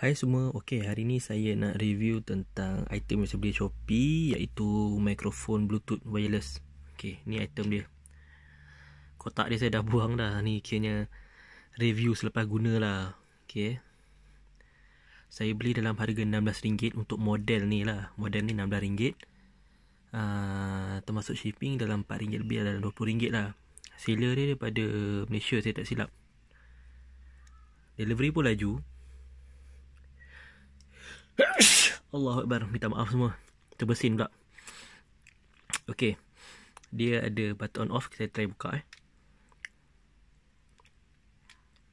Hai semua, ok hari ni saya nak review tentang item yang saya beli Shopee iaitu mikrofon bluetooth wireless Ok, ni item dia Kotak dia saya dah buang dah, ni kiranya review selepas guna lah Ok Saya beli dalam harga RM16 untuk model ni lah, model ni RM16 uh, ah, Termasuk shipping dalam RM4 lebih lah, dalam RM20 lah Seller dia daripada Malaysia saya tak silap Delivery pun laju Allah Akbar Minta maaf semua Terbesin pula Okay Dia ada button off Kita try buka eh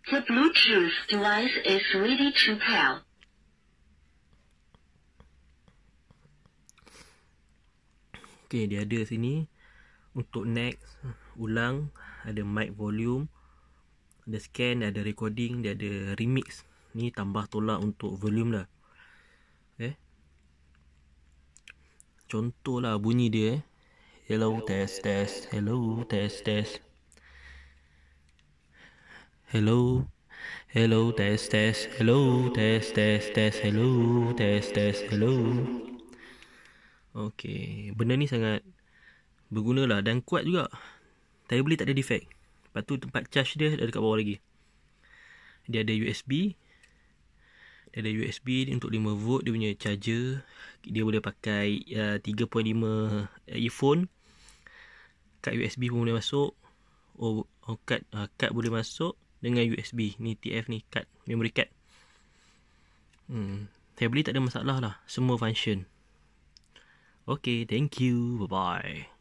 The Bluetooth device is ready to pair. Okay, dia ada sini Untuk next Ulang Ada mic volume Ada scan Ada recording Dia ada remix Ni tambah tolak untuk volume lah Contohlah bunyi dia eh. Hello, Hello test test. Hello test test. Hello. Hello test test. Hello test test test. Hello test test. Hello. Okay. Benda ni sangat berguna lah dan kuat juga. Tapi boleh tak ada defect. Lepas tu tempat charge dia ada dekat bawah lagi. Dia ada USB dia ada USB ni untuk 5 volt dia punya charger. Dia boleh pakai uh, 3.5 uh, earphone. Kad USB pun boleh masuk. Oh, oh kad uh, kad boleh masuk dengan USB. Ni TF ni kad memory card. Hmm, saya beli tak ada masalah lah. Semua function. Okay, thank you. Bye-bye.